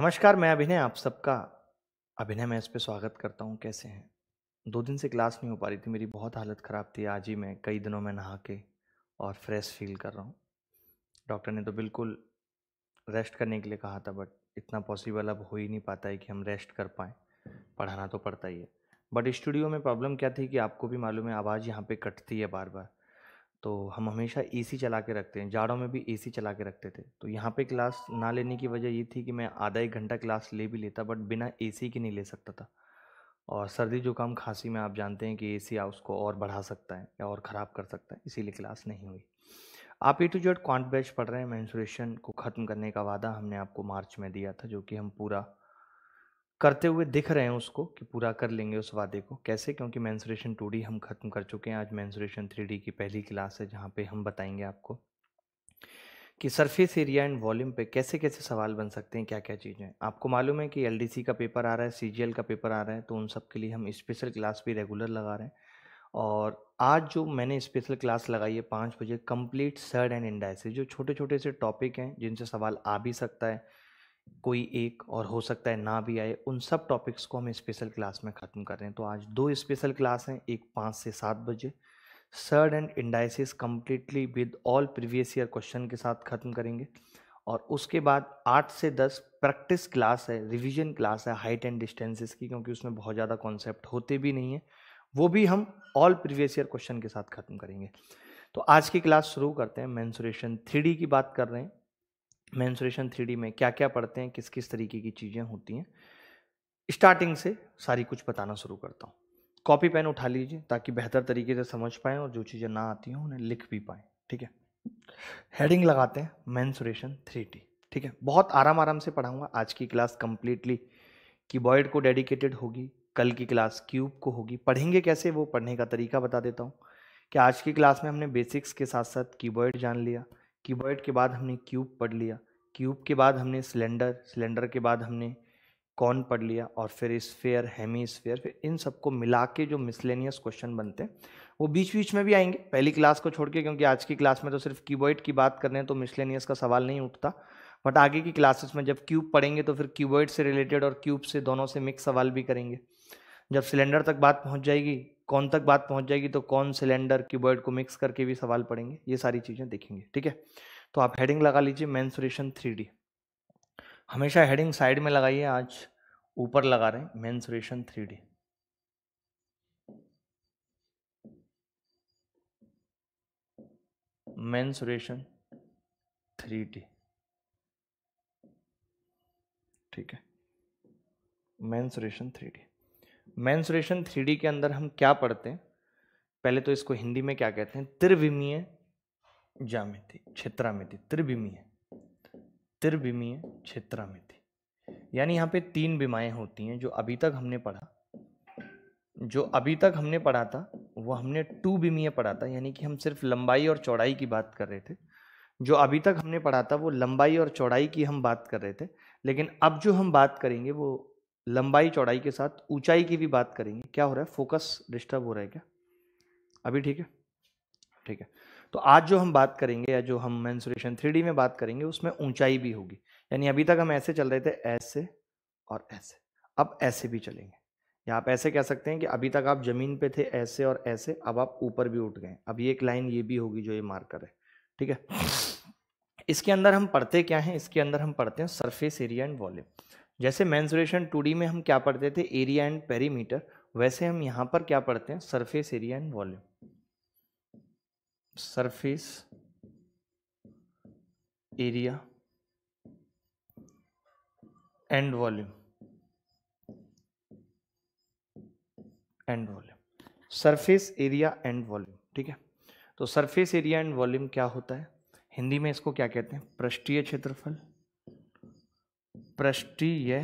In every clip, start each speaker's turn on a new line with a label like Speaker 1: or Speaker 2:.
Speaker 1: नमस्कार मैं अभिनय आप सबका अभिनय मैं इस पर स्वागत करता हूँ कैसे हैं दो दिन से क्लास नहीं हो पा रही थी मेरी बहुत हालत ख़राब थी आज ही मैं कई दिनों में नहा के और फ्रेश फील कर रहा हूँ डॉक्टर ने तो बिल्कुल रेस्ट करने के लिए कहा था बट इतना पॉसिबल अब हो ही नहीं पाता है कि हम रेस्ट कर पाएँ पढ़ाना तो पड़ता ही है बट स्टूडियो में प्रॉब्लम क्या थी कि आपको भी मालूम है आवाज़ यहाँ पर कटती है बार बार तो हम हमेशा एसी चला के रखते हैं जाड़ों में भी एसी चला के रखते थे तो यहाँ पे क्लास ना लेने की वजह ये थी कि मैं आधा एक घंटा क्लास ले भी लेता बट बिना एसी के नहीं ले सकता था और सर्दी जुकाम खांसी में आप जानते हैं कि ए सी उसको और बढ़ा सकता है या और ख़राब कर सकता है इसीलिए क्लास नहीं हुई आप A to Z quant batch पढ़ रहे हैं मैंसुरेशन को ख़त्म करने का वादा हमने आपको मार्च में दिया था जो कि हम पूरा करते हुए दिख रहे हैं उसको कि पूरा कर लेंगे उस वादे को कैसे क्योंकि मैंसुरेशन टू हम ख़त्म कर चुके हैं आज मैंसुरेशन थ्री की पहली क्लास है जहाँ पे हम बताएंगे आपको कि सरफेस एरिया एंड वॉल्यूम पे कैसे कैसे सवाल बन सकते हैं क्या क्या चीज़ें आपको मालूम है कि एल का पेपर आ रहा है सी का पेपर आ रहा है तो उन सब के लिए हम स्पेशल क्लास भी रेगुलर लगा रहे हैं और आज जो मैंने स्पेशल क्लास लगाई है पाँच बजे कंप्लीट सर्ड एंड इंडाइसिस जो छोटे छोटे से टॉपिक हैं जिनसे सवाल आ भी सकता है कोई एक और हो सकता है ना भी आए उन सब टॉपिक्स को हम स्पेशल क्लास में ख़त्म कर रहे हैं तो आज दो स्पेशल क्लास हैं एक पाँच से सात बजे surd and indices completely with all previous year question के साथ ख़त्म करेंगे और उसके बाद आठ से दस प्रैक्टिस क्लास है रिविजन क्लास है हाइट एंड डिस्टेंसेस की क्योंकि उसमें बहुत ज़्यादा कॉन्सेप्ट होते भी नहीं है वो भी हम ऑल प्रीवियस ईयर क्वेश्चन के साथ ख़त्म करेंगे तो आज की क्लास शुरू करते हैं मैंसुरेशन थ्री की बात कर रहे हैं मैंसुरेशन थ्री में क्या क्या पढ़ते हैं किस किस तरीके की चीज़ें होती हैं स्टार्टिंग से सारी कुछ बताना शुरू करता हूँ कॉपी पेन उठा लीजिए ताकि बेहतर तरीके से समझ पाएँ और जो चीज़ें ना आती हों उन्हें लिख भी पाएँ ठीक है हेडिंग लगाते हैं मैंसुरेशन थ्री ठीक है बहुत आराम आराम से पढ़ाऊँगा आज की क्लास कम्प्लीटली कीबॉयड को डेडिकेटेड होगी कल की क्लास क्यूब को होगी पढ़ेंगे कैसे वो पढ़ने का तरीका बता देता हूँ कि आज की क्लास में हमने बेसिक्स के साथ साथ कीबोर्ड जान लिया क्यूबॉइड के बाद हमने क्यूब पढ़ लिया क्यूब के बाद हमने सिलेंडर सिलेंडर के बाद हमने कॉन पढ़ लिया और फिर स्फेयर हेमी स्फेयर फिर इन सबको मिला के जो मिसलेनियस क्वेश्चन बनते हैं वो बीच बीच में भी आएंगे पहली क्लास को छोड़ के क्योंकि आज की क्लास में तो सिर्फ क्यूबॉइड की बात कर रहे हैं तो मिसलेनियस का सवाल नहीं उठता बट आगे की क्लासेस में जब क्यूब पढ़ेंगे तो फिर क्यूबॉइड से रिलेटेड और क्यूब से दोनों से मिक्स सवाल भी करेंगे जब सिलेंडर तक बात पहुँच जाएगी कौन तक बात पहुंच जाएगी तो कौन सिलेंडर कीबोर्ड को मिक्स करके भी सवाल पड़ेंगे ये सारी चीज़ें देखेंगे ठीक है तो आप हेडिंग लगा लीजिए मैंसुरेशन थ्री हमेशा हेडिंग साइड में लगाइए आज ऊपर लगा रहे हैं मैंसुरेशन थ्री मैंसुरेशन थ्री ठीक है मैंसुरेशन थ्री मैंसुरेशन थ्री के अंदर हम क्या पढ़ते हैं पहले तो इसको हिंदी में क्या कहते हैं त्रिविमीय जामिति क्षेत्रामिति त्रिविमीय त्रिविमीय क्षेत्रामिति यानी यहाँ पे तीन बीमाएँ होती हैं जो अभी तक हमने पढ़ा जो अभी तक हमने पढ़ा था वो हमने टू बीमीय पढ़ा था यानी कि हम सिर्फ लंबाई और चौड़ाई की बात कर रहे थे जो अभी तक हमने पढ़ा था वो लंबाई और चौड़ाई की हम बात कर रहे थे लेकिन अब जो हम बात करेंगे वो लंबाई चौड़ाई के साथ ऊंचाई की भी बात करेंगे क्या हो रहा है फोकस डिस्टर्ब हो रहा है क्या अभी ठीक है ठीक है तो आज जो हम बात करेंगे या जो हम मैंसुरेशन थ्री में बात करेंगे उसमें ऊंचाई भी होगी यानी अभी तक हम ऐसे चल रहे थे ऐसे और ऐसे अब ऐसे भी चलेंगे या आप ऐसे कह सकते हैं कि अभी तक आप ज़मीन पे थे ऐसे और ऐसे अब आप ऊपर भी उठ गए अब ये एक लाइन ये भी होगी जो ये मार्कर है ठीक है इसके अंदर हम पढ़ते क्या हैं इसके अंदर हम पढ़ते हैं सरफेस एरिया एंड वॉल्यूम जैसे मैंसुरेशन टू में हम क्या पढ़ते थे एरिया एंड पेरीमीटर वैसे हम यहां पर क्या पढ़ते हैं surface area and volume surface area and volume and volume surface area and volume ठीक है तो सरफेस एरिया एंड वॉल्यूम क्या होता है हिंदी में इसको क्या कहते हैं पृष्ठीय क्षेत्रफल पृष्ठीय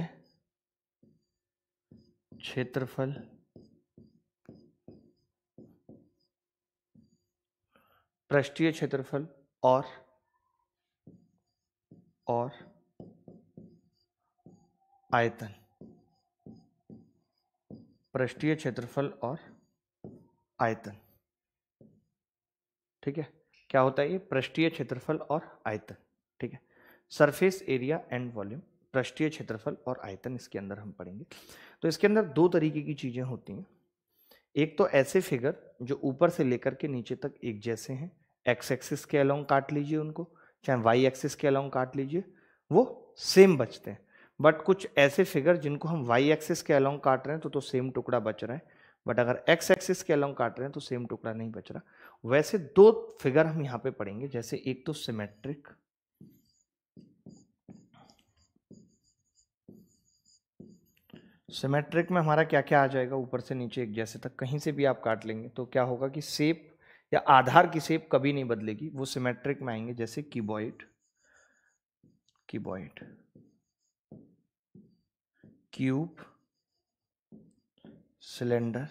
Speaker 1: क्षेत्रफल पृष्ठीय क्षेत्रफल और और आयतन पृष्ठीय क्षेत्रफल और आयतन ठीक है क्या होता है ये पृष्ठीय क्षेत्रफल और आयतन ठीक है सरफेस एरिया एंड वॉल्यूम पृष्ठीय क्षेत्रफल और आयतन इसके अंदर हम पढ़ेंगे तो इसके अंदर दो तरीके की चीज़ें होती हैं एक तो ऐसे फिगर जो ऊपर से लेकर के नीचे तक एक जैसे हैं एक्स एक्सिस के अलोंग काट लीजिए उनको चाहे वाई एक्सिस के अलोंग काट लीजिए वो सेम बचते हैं बट कुछ ऐसे फिगर जिनको हम वाई एक्सिस के अलोंग काट रहे हैं तो तो सेम टुकड़ा बच रहा है बट अगर एक्स एक्सिस के अलोंग काट रहे हैं तो सेम टुकड़ा नहीं बच रहा वैसे दो फिगर हम यहाँ पे पढ़ेंगे जैसे एक तो सिमेट्रिक सिमेट्रिक में हमारा क्या क्या आ जाएगा ऊपर से नीचे एक जैसे तक कहीं से भी आप काट लेंगे तो क्या होगा कि सेप या आधार की सेप कभी नहीं बदलेगी वो सिमेट्रिक में आएंगे जैसे कीबॉइड कीबॉइड क्यूब सिलेंडर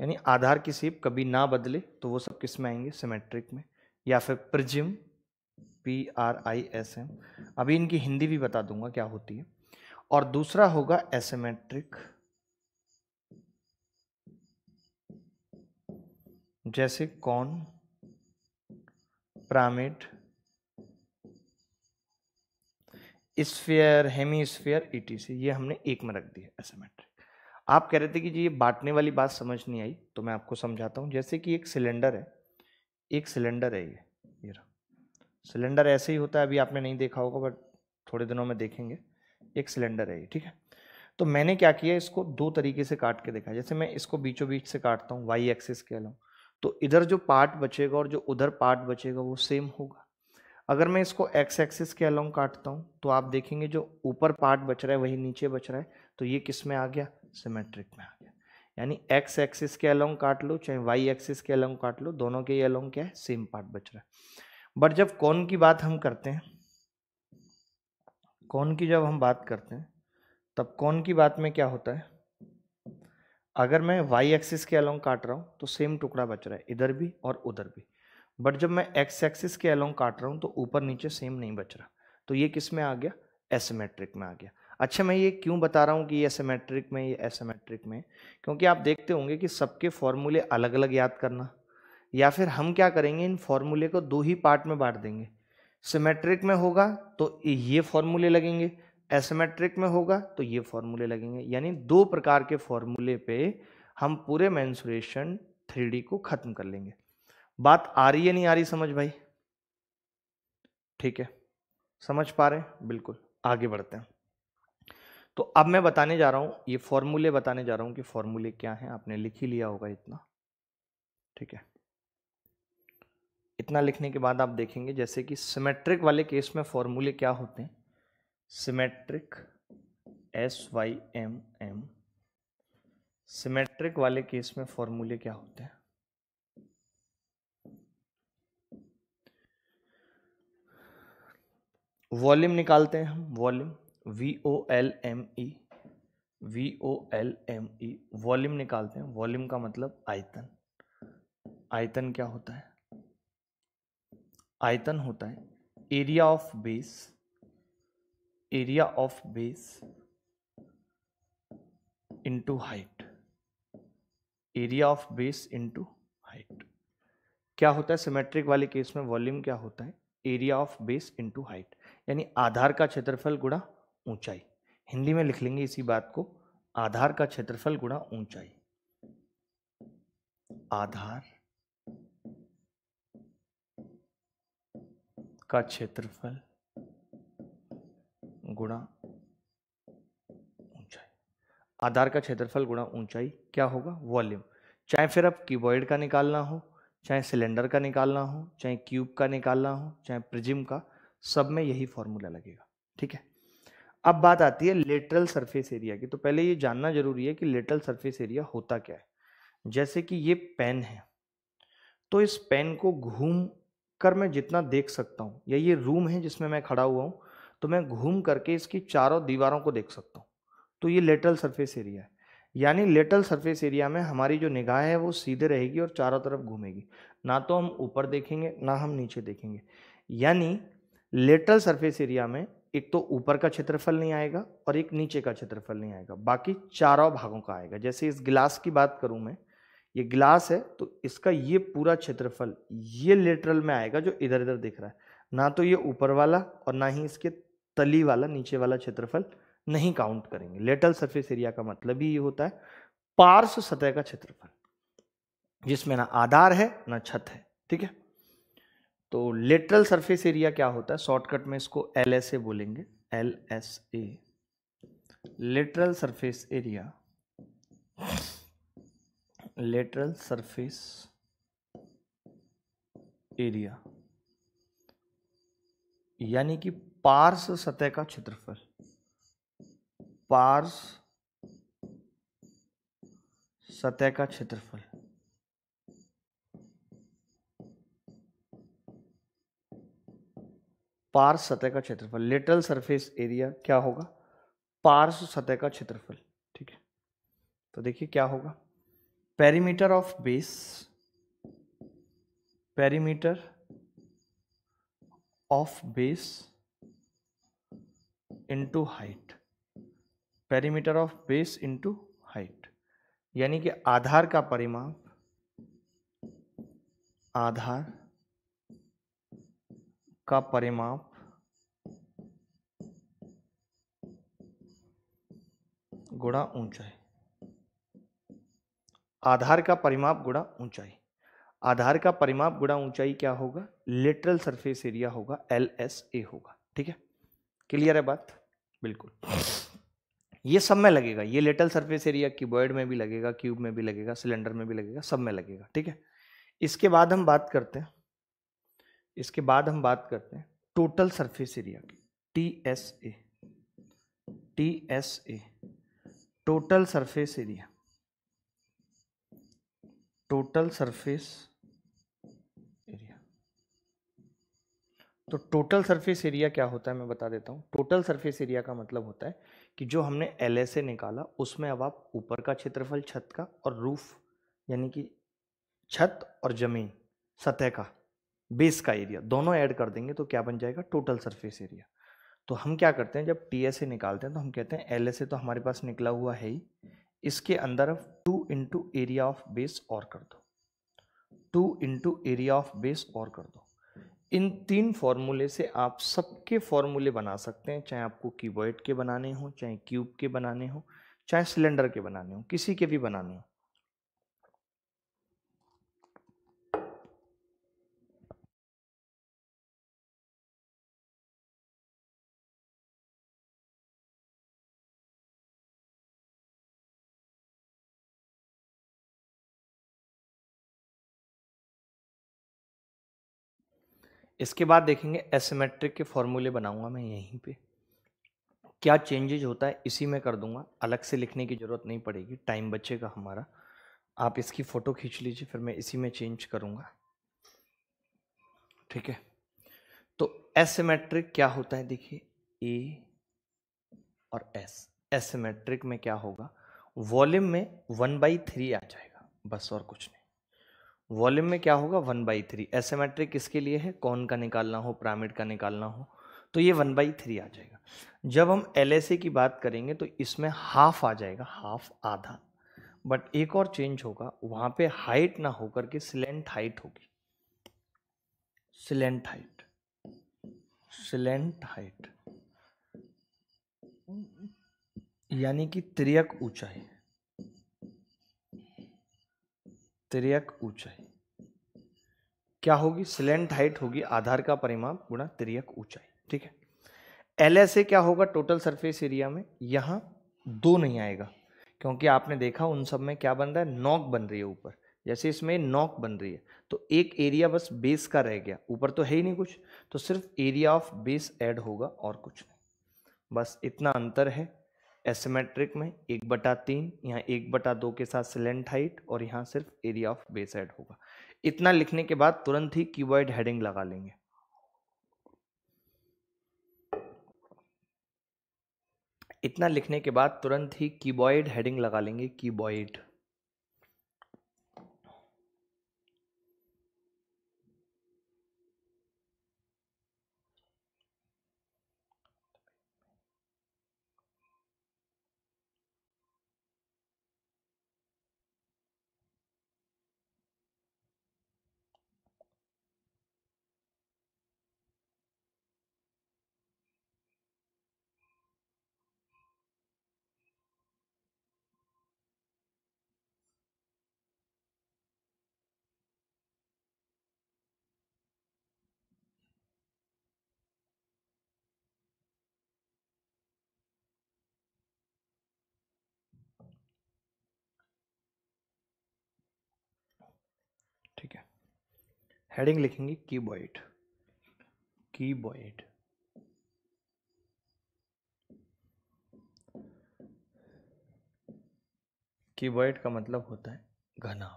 Speaker 1: यानी आधार की सेप कभी ना बदले तो वो सब किस में आएंगे सिमेट्रिक में या फिर prism P R I S M अभी इनकी हिंदी भी बता दूंगा क्या होती है और दूसरा होगा एसेमेट्रिक जैसे कौन प्रामिड स्फेयर इटी से ये हमने एक में रख दिया एसेमेट्रिक आप कह रहे थे कि जी ये बांटने वाली बात समझ नहीं आई तो मैं आपको समझाता हूँ जैसे कि एक सिलेंडर है एक सिलेंडर है ये सिलेंडर ऐसे ही होता है अभी आपने नहीं देखा होगा बट थोड़े दिनों में देखेंगे एक सिलेंडर है ये ठीक है तो मैंने क्या किया इसको दो तरीके से काट के देखा जैसे मैं इसको बीचों बीच से काटता हूँ वाई एक्सिस के अलावा तो इधर जो पार्ट बचेगा और जो उधर पार्ट बचेगा वो सेम होगा अगर मैं इसको एक्स एक्सिस के अलोंग काटता हूँ तो आप देखेंगे जो ऊपर पार्ट बच रहा है वही नीचे बच रहा है तो ये किस में आ गया सिमेट्रिक में आ गया यानी एक्स एक्सिस के अलोंग काट लो चाहे वाई एक्सिस के अलॉन्ग काट लो दोनों के अलॉन्ग क्या है सेम पार्ट बच रहा है बट जब कौन की बात हम करते हैं कौन की जब हम बात करते हैं तब कौन की बात में क्या होता है अगर मैं वाई एक्सिस के अलोंग काट रहा हूँ तो सेम टुकड़ा बच रहा है इधर भी और उधर भी बट जब मैं एक्स एक्सिस के अलोंग काट रहा हूँ तो ऊपर नीचे सेम नहीं बच रहा तो ये किस में आ गया एसमेट्रिक में आ गया अच्छा मैं ये क्यों बता रहा हूँ कि ये एसमेट्रिक में ये एसमेट्रिक में क्योंकि आप देखते होंगे कि सबके फॉर्मूले अलग अलग याद करना या फिर हम क्या करेंगे इन फॉर्मूले को दो ही पार्ट में बांट देंगे सिमेट्रिक में होगा तो ये फॉर्मूले लगेंगे एसेमेट्रिक में होगा तो ये फॉर्मूले लगेंगे यानी दो प्रकार के फॉर्मूले पे हम पूरे मैंसुरेशन थ्री को ख़त्म कर लेंगे बात आ रही है नहीं आ रही समझ भाई ठीक है समझ पा रहे हैं बिल्कुल आगे बढ़ते हैं तो अब मैं बताने जा रहा हूँ ये फॉर्मूले बताने जा रहा हूँ कि फॉर्मूले क्या हैं आपने लिख ही लिया होगा इतना ठीक है इतना लिखने के बाद आप देखेंगे जैसे कि सिमेट्रिक वाले केस में फॉर्मूले क्या होते हैं symmetric S Y M M symmetric वाले केस में फॉर्मूले क्या होते हैं वॉल्यूम निकालते हैं हम volume V O L M E V O L M E volume निकालते हैं वॉल्यूम का मतलब आयतन आयतन क्या होता है आयतन होता है area of base area of base into height area of base into height क्या होता है सिमेट्रिक वाले केस में वॉल्यूम क्या होता है area of base into height यानी आधार का क्षेत्रफल गुणा ऊंचाई हिंदी में लिख लेंगे इसी बात को आधार का क्षेत्रफल गुणा ऊंचाई आधार का क्षेत्रफल गुणा ऊंचाई आधार का क्षेत्रफल गुणा ऊंचाई क्या होगा वॉल्यूम चाहे फिर अब क्यूबॉइड का निकालना हो चाहे सिलेंडर का निकालना हो चाहे क्यूब का निकालना हो चाहे प्रिज्म का सब में यही फॉर्मूला लगेगा ठीक है अब बात आती है लेटरल सरफेस एरिया की तो पहले ये जानना जरूरी है कि लेटरल सरफेस एरिया होता क्या है जैसे कि ये पेन है तो इस पेन को घूम कर मैं जितना देख सकता हूँ या ये रूम है जिसमें मैं खड़ा हुआ हूँ तो मैं घूम करके इसकी चारों दीवारों को देख सकता हूँ तो ये लेटरल सरफेस एरिया है यानी लेटरल सरफेस एरिया में हमारी जो निगाह है वो सीधे रहेगी और चारों तरफ घूमेगी ना तो हम ऊपर देखेंगे ना हम नीचे देखेंगे यानी लेटरल सरफेस एरिया में एक तो ऊपर का क्षेत्रफल नहीं आएगा और एक नीचे का क्षेत्रफल नहीं आएगा बाकी चारों भागों का आएगा जैसे इस गिलास की बात करूँ मैं ये ग्लास है तो इसका ये पूरा क्षेत्रफल ये लेटरल में आएगा जो इधर इधर दिख रहा है ना तो ये ऊपर वाला और ना ही इसके तली वाला नीचे वाला क्षेत्रफल नहीं काउंट करेंगे लेटरल सरफेस एरिया का मतलब ही ये होता है पार्स सतह का क्षेत्रफल जिसमें ना आधार है ना छत है ठीक है तो लेटरल सरफेस एरिया क्या होता है शॉर्टकट में इसको एल एस ए बोलेंगे L S A lateral surface area lateral surface area यानी कि पार्स सतह का क्षेत्रफल पार्स सतह का क्षेत्रफल पार्स सतह का क्षेत्रफल लेटरल सरफेस एरिया क्या होगा पार्स सतह का क्षेत्रफल ठीक है तो देखिए क्या होगा perimeter of base perimeter of base into height perimeter of base into height यानी कि आधार का परिमाप आधार का परिमाप गुणा ऊंचाई आधार का परिमाप गुड़ा ऊंचाई आधार का परिमाप गुड़ा ऊंचाई क्या होगा लेटरल सरफेस एरिया होगा एल एस ए होगा ठीक है क्लियर है बात बिल्कुल ये सब में लगेगा ये लेटरल सरफेस एरिया क्यूबॉइड में भी लगेगा क्यूब में भी लगेगा सिलेंडर में भी लगेगा सब में लगेगा ठीक है इसके बाद हम बात करते हैं इसके बाद हम बात करते हैं टोटल सरफेस एरिया की T S A T S A total surface area total surface area तो टोटल सरफेस एरिया क्या होता है मैं बता देता हूँ टोटल सरफेस एरिया का मतलब होता है कि जो हमने एल से निकाला उसमें अब आप ऊपर का क्षेत्रफल छत का और रूफ यानी कि छत और ज़मीन सतह का बेस का एरिया दोनों ऐड कर देंगे तो क्या बन जाएगा टोटल सरफेस एरिया तो हम क्या करते हैं जब टी एस ए निकालते हैं तो हम कहते हैं एल एस ए तो हमारे पास निकला हुआ है ही इसके अंदर two into area of base और कर दो two into area of base और कर दो इन तीन फॉर्मूले से आप सबके फॉर्मूले बना सकते हैं चाहे आपको क्यूबॉइड के बनाने हों चाहे क्यूब के बनाने हों चाहे सिलेंडर के बनाने
Speaker 2: हों किसी के भी बनाने हों इसके बाद देखेंगे एसमेट्रिक के फॉर्मूले बनाऊंगा मैं
Speaker 1: यहीं पे क्या चेंजेज होता है इसी में कर दूंगा अलग से लिखने की ज़रूरत नहीं पड़ेगी टाइम बचेगा हमारा आप इसकी फ़ोटो खींच लीजिए फिर मैं इसी में चेंज करूँगा ठीक है तो एसमेट्रिक क्या होता है देखिए ए और एस एसमेट्रिक में क्या होगा वॉल्यूम में वन बाई थ्री आ जाएगा बस और कुछ नहीं वॉल्यूम में क्या होगा वन बाई थ्री एसेमेट्रिक किसके लिए है कौन का निकालना हो पिरामिड का निकालना हो तो ये वन बाई थ्री आ जाएगा जब हम एल की बात करेंगे तो इसमें हाफ आ जाएगा हाफ आधा बट एक और चेंज होगा वहां पे हाइट ना होकर के सिलेंट हाइट होगी सिलेंट हाइट सिलेंट हाइट यानी कि त्रियक ऊंचाई त्रियक ऊंचाई क्या होगी सिलेंट हाइट होगी आधार का परिमाप गुणा त्रियक ऊंचाई ठीक है एल से क्या होगा टोटल सरफेस एरिया में यहां दो नहीं आएगा क्योंकि आपने देखा उन सब में क्या बन रहा है नॉक बन रही है ऊपर जैसे इसमें नॉक बन रही है तो एक एरिया बस बेस का रह गया ऊपर तो है ही नहीं कुछ तो सिर्फ एरिया ऑफ बेस ऐड होगा और कुछ नहीं बस इतना अंतर है एसमेट्रिक में एक बटा तीन यहाँ एक बटा दो के साथ सिलेंट हाइट और यहाँ सिर्फ एरिया ऑफ बेस हेड होगा इतना लिखने के बाद तुरंत ही क्यूबॉइड हेडिंग लगा लेंगे इतना लिखने के बाद तुरंत ही कीबॉइड हेडिंग लगा लेंगे कीबॉइड हेडिंग लिखेंगे की बॉइड की का मतलब होता है घना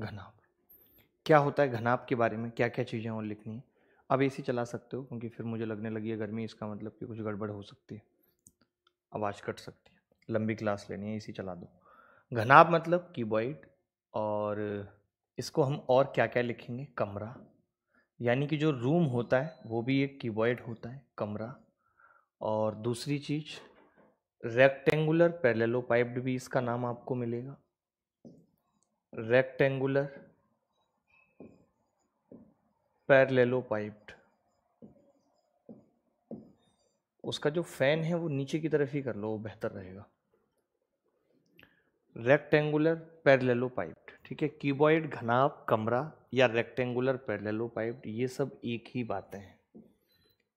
Speaker 1: घना क्या होता है घनाप के बारे में क्या क्या चीज़ें और लिखनी है अब ए चला सकते हो क्योंकि फिर मुझे लगने लगी है गर्मी इसका मतलब कि कुछ गड़बड़ हो सकती है आवाज़ कट सकती है लंबी क्लास लेनी है ए चला दो घनाभ मतलब कीबोर्ड और इसको हम और क्या क्या लिखेंगे कमरा यानी कि जो रूम होता है वो भी एक कीबोर्ड होता है कमरा और दूसरी चीज़ रेक्टेंगुलर पैरेललो पाइप्ड भी इसका नाम आपको मिलेगा रेक्टेंगुलर पैरेललो पाइप्ड उसका जो फैन है वो नीचे की तरफ ही कर लो वो बेहतर रहेगा रेक्टेंगुलर पैरलेलो ठीक है क्यूबॉइड घनाव कमरा या रेक्टेंगुलर पैरलेलो ये सब एक ही बातें हैं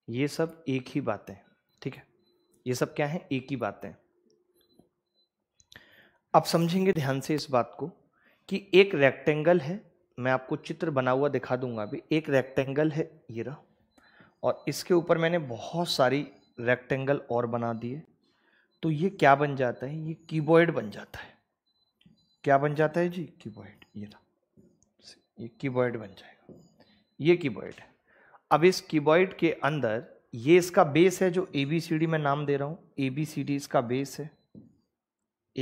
Speaker 1: ये सब एक ही बातें ठीक है ये सब क्या है एक ही बातें आप समझेंगे ध्यान से इस बात को कि एक रेक्टेंगल है मैं आपको चित्र बना हुआ दिखा दूंगा अभी एक रेक्टेंगल है ये रहा और इसके ऊपर मैंने बहुत सारी रेक्टेंगल और बना दिए तो ये क्या बन जाता है ये कीबोर्ड बन जाता है क्या बन जाता है जी कीबोर्ड ये था ये कीबोर्ड बन जाएगा ये कीबोर्ड है अब इस कीबोर्ड के अंदर ये इसका बेस है जो ए बी सी डी मैं नाम दे रहा हूँ ए बी सी डी इसका बेस है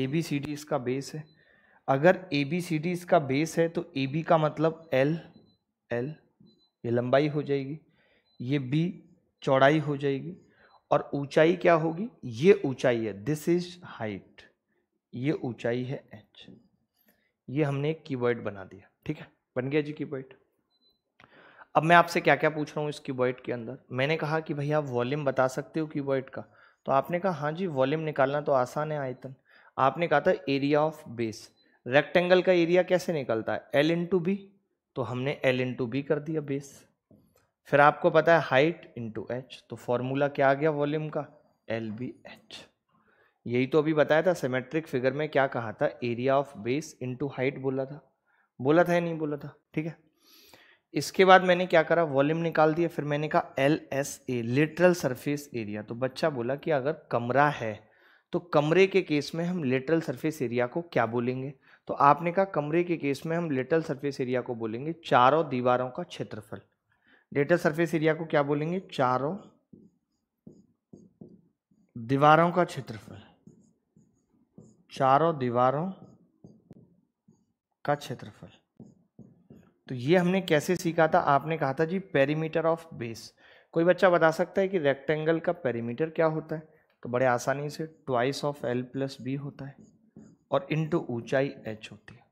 Speaker 1: ए बी सी डी इसका बेस है अगर ए बी सी डी इसका बेस है तो ए बी का मतलब एल एल ये लंबाई हो जाएगी ये बी चौड़ाई हो जाएगी और ऊंचाई क्या होगी ये ऊंचाई है दिस इज हाइट ये ऊंचाई है एच ये हमने एक कीवर्ड बना दिया ठीक है बन गया जी कीवर्ड अब मैं आपसे क्या क्या पूछ रहा हूँ इस कीवर्ड के अंदर मैंने कहा कि भाई आप वॉल्यूम बता सकते हो कीवर्ड का तो आपने कहा हाँ जी वॉल्यूम निकालना तो आसान है आयतन आपने कहा था एरिया ऑफ बेस रेक्टेंगल का एरिया कैसे निकलता है एल इंटू बी तो हमने एल टू बी कर दिया बेस फिर आपको पता है हाइट इंटू एच तो फॉर्मूला क्या आ गया वॉल्यूम का एल बी एच यही तो अभी बताया था सिमेट्रिक फिगर में क्या कहा था area of base into height बोला था बोला था या नहीं बोला था ठीक है इसके बाद मैंने क्या करा वॉल्यूम निकाल दिया फिर मैंने कहा L S A lateral surface area तो बच्चा बोला कि अगर कमरा है तो कमरे के केस में हम लिटरल सरफेस एरिया को क्या बोलेंगे तो आपने कहा कमरे के केस में हम लिटरल सरफेस एरिया को बोलेंगे चारों दीवारों का क्षेत्रफल लिटरल सरफेस एरिया को क्या बोलेंगे चारों दीवारों का क्षेत्रफल चारों दीवारों का क्षेत्रफल तो ये हमने कैसे सीखा था आपने कहा था जी पेरीमीटर ऑफ बेस कोई बच्चा बता सकता है कि रेक्टेंगल का पेरीमीटर क्या होता है तो बड़े आसानी से twice of L plus B होता है और इनटू ऊंचाई एच होती है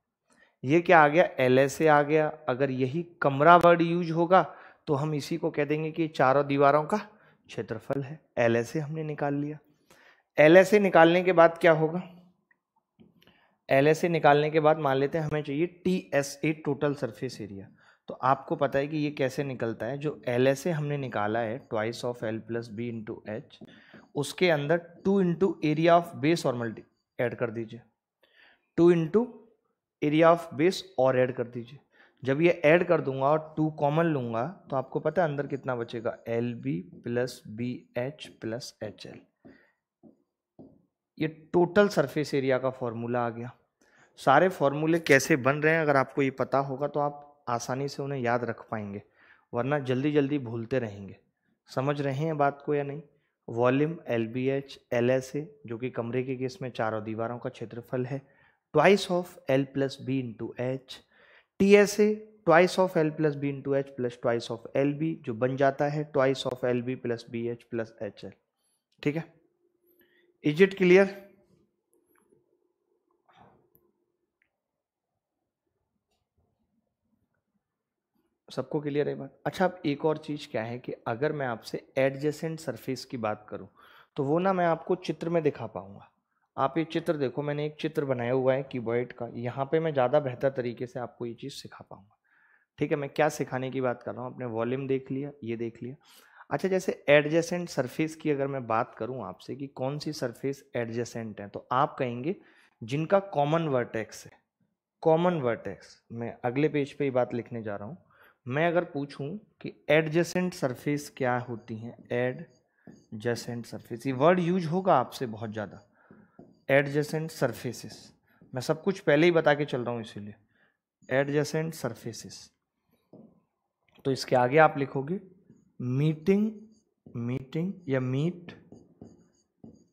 Speaker 1: ये क्या आ गया एल एस आ गया अगर यही कमरा वर्ड यूज होगा तो हम इसी को कह देंगे कि चारों दीवारों का क्षेत्रफल है एल एस हमने निकाल लिया एल एस निकालने के बाद क्या होगा एल e निकालने के बाद मान लेते हैं हमें चाहिए T S A total surface area तो आपको पता है कि ये कैसे निकलता है जो एल e हमने निकाला है twice of L plus B into H उसके अंदर two into area of base और मल्टी ऐड कर दीजिए two into area of base और ऐड कर दीजिए जब ये ऐड कर दूंगा और टू कॉमन लूँगा तो आपको पता है अंदर कितना बचेगा L B plus B H plus H L ये टोटल सरफेस एरिया का फॉर्मूला आ गया सारे फॉर्मूले कैसे बन रहे हैं अगर आपको ये पता होगा तो आप आसानी से उन्हें याद रख पाएंगे वरना जल्दी जल्दी भूलते रहेंगे समझ रहे हैं बात को या नहीं volume L B H L S A जो कि कमरे के केस में चारों दीवारों का क्षेत्रफल है twice of L plus B into H T S A twice of L plus B into H plus twice of L B जो बन जाता है twice of L B plus B H plus H L ठीक है is it clear सबको clear है बात अच्छा अब एक और चीज़ क्या है कि अगर मैं आपसे एडजेसेंट सरफेस की बात करूं तो वो ना मैं आपको चित्र में दिखा पाऊंगा आप ये चित्र देखो मैंने एक चित्र बनाया हुआ है कीबोर्ड का यहाँ पे मैं ज़्यादा बेहतर तरीके से आपको ये चीज़ सिखा पाऊंगा ठीक है मैं क्या सिखाने की बात कर रहा हूँ आपने वॉल्यूम देख लिया ये देख लिया अच्छा जैसे एडजेसेंट सरफेस की अगर मैं बात करूं आपसे कि कौन सी सरफेस एडजेसेंट है तो आप कहेंगे जिनका कॉमन वर्टेक्स है कॉमन वर्टेक्स मैं अगले पेज पे ही बात लिखने जा रहा हूँ मैं अगर पूछूं कि एडजेसेंट सरफेस क्या होती हैं एड जेसेंट सरफेस ये वर्ड यूज होगा आपसे बहुत ज़्यादा एडजेसेंट सरफेसिस मैं सब कुछ पहले ही बता के चल रहा हूँ इसीलिए एडजेसेंट सरफेसिस तो इसके आगे आप लिखोगे मीटिंग मीटिंग या meet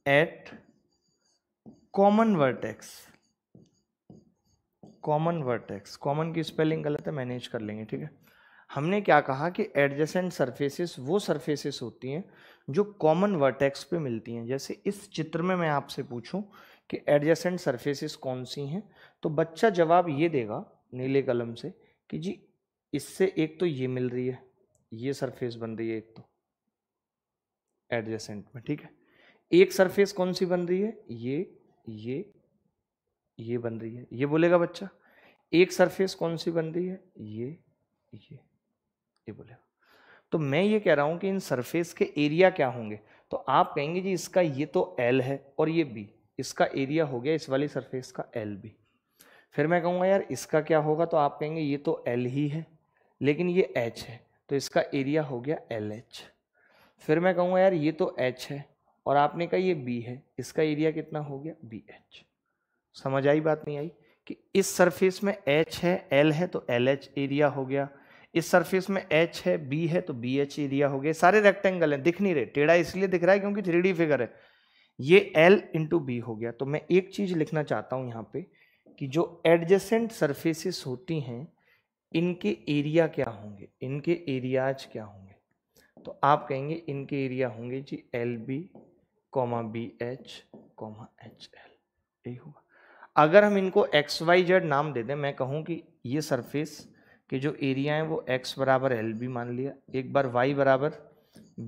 Speaker 1: at common vertex common vertex common की स्पेलिंग गलत है मैनेज कर लेंगे ठीक है हमने क्या कहा कि एडजेसेंट सरफेसेस वो सरफेसेस होती हैं जो कॉमन वर्टेक्स पे मिलती हैं जैसे इस चित्र में मैं आपसे पूछूं कि एडजेसेंट सरफेसेस कौन सी हैं तो बच्चा जवाब ये देगा नीले कलम से कि जी इससे एक तो ये मिल रही है ये सरफेस बन रही है एक तो एडजेसेंट में ठीक है एक सरफेस कौन सी बन रही है ये ये ये बन रही है ये बोलेगा बच्चा एक सरफेस कौन सी बन रही है
Speaker 2: ये ये ये बोलेगा
Speaker 1: तो मैं ये कह रहा हूं कि इन सरफेस के एरिया क्या होंगे तो आप कहेंगे जी इसका ये तो एल है और ये बी इसका एरिया हो गया इस वाली सरफेस का एल बी फिर मैं कहूंगा यार इसका क्या होगा तो आप कहेंगे ये तो एल ही है लेकिन ये एच है तो इसका एरिया हो गया एल एच फिर मैं कहूँगा यार ये तो एच है और आपने कहा ये बी है इसका एरिया कितना हो गया बी एच समझ आई बात नहीं आई कि इस सरफेस में एच है एल है तो एल एच एरिया हो गया इस सरफेस में एच है बी है तो बी एच एरिया हो गया सारे रेक्टेंगल हैं दिख नहीं रहे टेढ़ा इसलिए दिख रहा है क्योंकि थ्री फिगर है ये एल इंटू बी हो गया तो मैं एक चीज़ लिखना चाहता हूँ यहाँ पे कि जो एडजेसेंट सर्फेसिस होती हैं इनके एरिया क्या होंगे इनके एरियाज क्या होंगे तो आप कहेंगे इनके एरिया होंगे जी L B comma B H comma H L यही होगा अगर हम इनको एक्स वाई जेड नाम दे दें मैं कहूँ कि ये सरफेस के जो एरिया है वो एक्स बराबर एल बी मान लिया एक बार वाई बराबर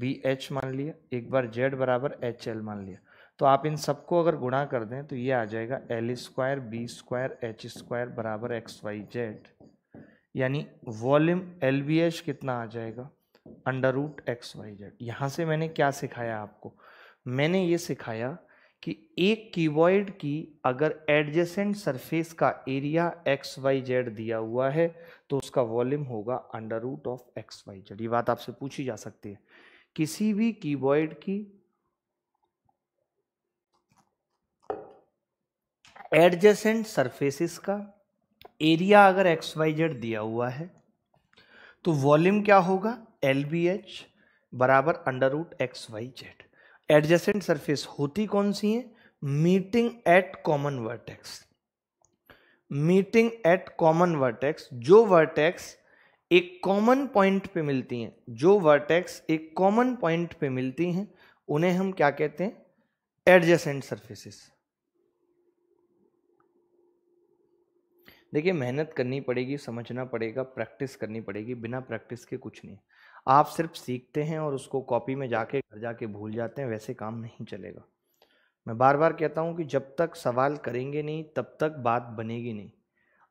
Speaker 1: बी एच मान लिया एक बार जेड बराबर एच एल मान लिया तो आप इन सबको अगर गुणा कर दें तो ये आ जाएगा L square B square H square बराबर एक्स वाई जेड यानी वॉल्यूम एल कितना आ जाएगा under root x Y Z यहाँ से मैंने क्या सिखाया आपको मैंने ये सिखाया कि एक कीबोर्ड की अगर एडजेसेंट सरफेस का एरिया एक्स वाई जेड दिया हुआ है तो उसका वॉल्यूम होगा under root of X Y Z ये बात आपसे पूछी जा सकती है किसी भी कीबोर्ड की एडजेसेंट सरफेसिस का एरिया अगर एक्स वाई जेड दिया हुआ है तो वॉल्यूम क्या होगा एल बी एच बराबर under root x Y Z adjacent surface होती कौन सी है meeting at common vertex meeting at common vertex जो वर्टेक्स एक कॉमन पॉइंट पे मिलती हैं जो वर्टेक्स एक कॉमन पॉइंट पे मिलती हैं उन्हें हम क्या कहते हैं एडजेसेंट सर्फेसिस देखिए मेहनत करनी पड़ेगी समझना पड़ेगा प्रैक्टिस करनी पड़ेगी बिना प्रैक्टिस के कुछ नहीं आप सिर्फ सीखते हैं और उसको कॉपी में जाके घर जाके भूल जाते हैं वैसे काम नहीं चलेगा मैं बार बार कहता हूँ कि जब तक सवाल करेंगे नहीं तब तक बात बनेगी नहीं